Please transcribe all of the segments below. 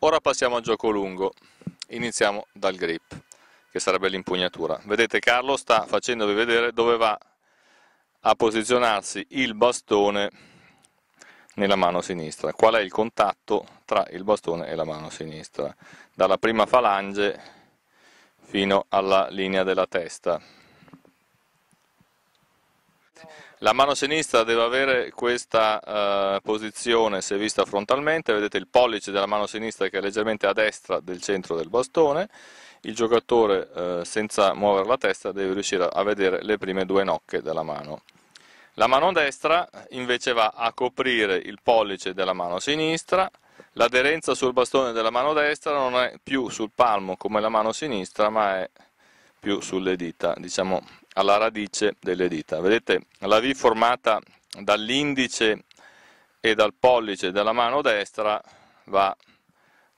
Ora passiamo al gioco lungo, iniziamo dal grip, che sarebbe l'impugnatura. Vedete Carlo sta facendovi vedere dove va a posizionarsi il bastone nella mano sinistra, qual è il contatto tra il bastone e la mano sinistra, dalla prima falange fino alla linea della testa effetti. La mano sinistra deve avere questa eh, posizione se vista frontalmente, vedete il pollice della mano sinistra che è leggermente a destra del centro del bastone, il giocatore eh, senza muovere la testa deve riuscire a vedere le prime due nocche della mano. La mano destra invece va a coprire il pollice della mano sinistra, l'aderenza sul bastone della mano destra non è più sul palmo come la mano sinistra ma è più sulle dita, diciamo alla radice delle dita. Vedete la V formata dall'indice e dal pollice della mano destra va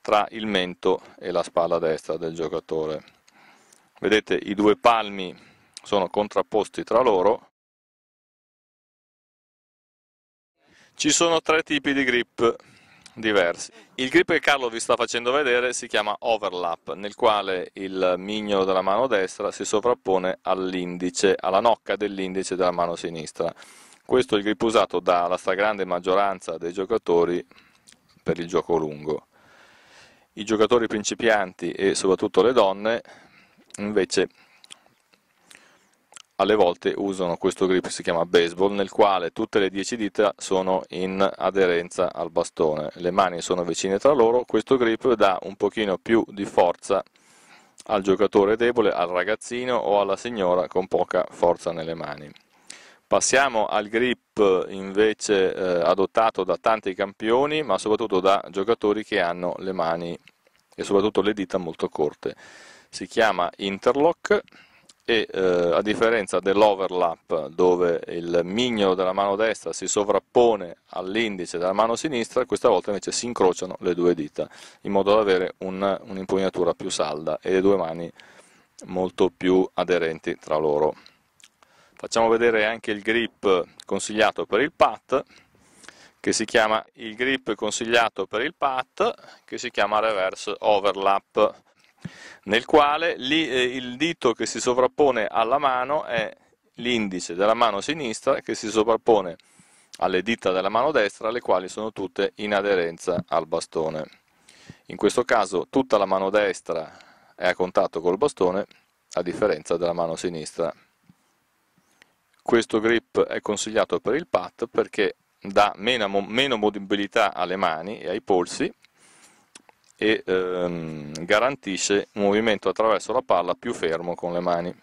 tra il mento e la spalla destra del giocatore. Vedete i due palmi sono contrapposti tra loro. Ci sono tre tipi di grip diversi. Il grip che Carlo vi sta facendo vedere si chiama overlap, nel quale il mignolo della mano destra si sovrappone all'indice, alla nocca dell'indice della mano sinistra. Questo è il grip usato dalla stragrande maggioranza dei giocatori per il gioco lungo. I giocatori principianti e soprattutto le donne invece alle volte usano questo grip che si chiama baseball nel quale tutte le 10 dita sono in aderenza al bastone le mani sono vicine tra loro questo grip dà un pochino più di forza al giocatore debole al ragazzino o alla signora con poca forza nelle mani passiamo al grip invece eh, adottato da tanti campioni ma soprattutto da giocatori che hanno le mani e soprattutto le dita molto corte si chiama interlock e eh, a differenza dell'overlap dove il mignolo della mano destra si sovrappone all'indice della mano sinistra, questa volta invece si incrociano le due dita in modo da avere un'impugnatura un più salda e le due mani molto più aderenti tra loro. Facciamo vedere anche il grip consigliato per il pat che si chiama il grip consigliato per il pat che si chiama reverse overlap nel quale lì, eh, il dito che si sovrappone alla mano è l'indice della mano sinistra che si sovrappone alle dita della mano destra, le quali sono tutte in aderenza al bastone. In questo caso tutta la mano destra è a contatto col bastone, a differenza della mano sinistra. Questo grip è consigliato per il pat perché dà meno, meno mobilità alle mani e ai polsi, e ehm, garantisce un movimento attraverso la palla più fermo con le mani.